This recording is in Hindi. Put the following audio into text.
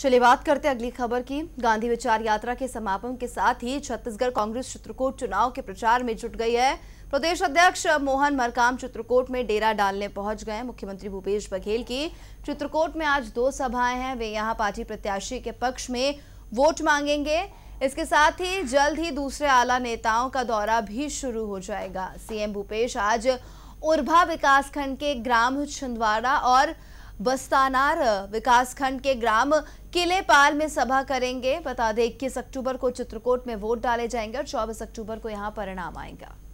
चलिए बात करते हैं अगली खबर की गांधी विचार यात्रा के समापन के साथ ही छत्तीसगढ़ कांग्रेस चित्रकूट चुनाव के प्रचार में जुट गई है प्रदेश अध्यक्ष मोहन मरकाम चित्रकूट में डेरा डालने पहुंच गए मुख्यमंत्री भूपेश बघेल की चित्रकूट में आज दो सभाएं हैं वे यहां पार्टी प्रत्याशी के पक्ष में वोट मांगेंगे इसके साथ ही जल्द ही दूसरे आला नेताओं का दौरा भी शुरू हो जाएगा सीएम भूपेश आज उर्भा विकासखंड के ग्राम छिंदवाड़ा और बस्तानार विकासखंड के ग्राम किलेपाल में सभा करेंगे बता दें इक्कीस अक्टूबर को चित्रकोट में वोट डाले जाएंगे और चौबीस अक्टूबर को यहाँ परिणाम आएगा